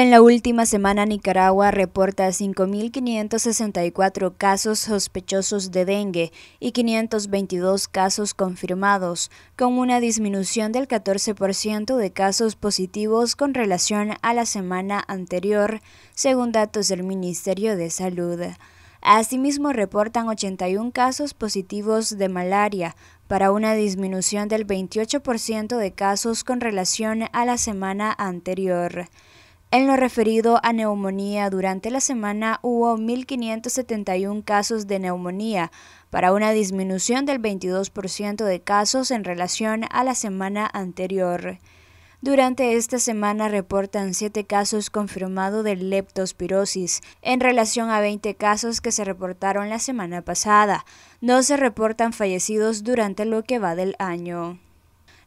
En la última semana, Nicaragua reporta 5.564 casos sospechosos de dengue y 522 casos confirmados, con una disminución del 14% de casos positivos con relación a la semana anterior, según datos del Ministerio de Salud. Asimismo, reportan 81 casos positivos de malaria, para una disminución del 28% de casos con relación a la semana anterior. En lo referido a neumonía, durante la semana hubo 1.571 casos de neumonía, para una disminución del 22% de casos en relación a la semana anterior. Durante esta semana reportan 7 casos confirmados de leptospirosis en relación a 20 casos que se reportaron la semana pasada. No se reportan fallecidos durante lo que va del año.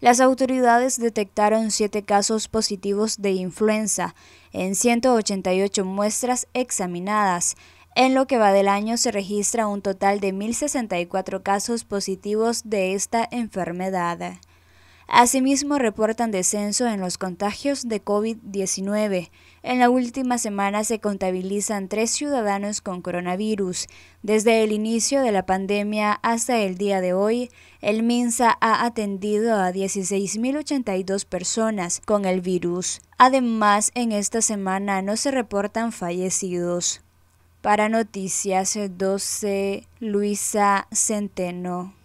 Las autoridades detectaron siete casos positivos de influenza en 188 muestras examinadas. En lo que va del año se registra un total de 1.064 casos positivos de esta enfermedad. Asimismo, reportan descenso en los contagios de COVID-19. En la última semana se contabilizan tres ciudadanos con coronavirus. Desde el inicio de la pandemia hasta el día de hoy, el MINSA ha atendido a 16.082 personas con el virus. Además, en esta semana no se reportan fallecidos. Para Noticias 12, Luisa Centeno.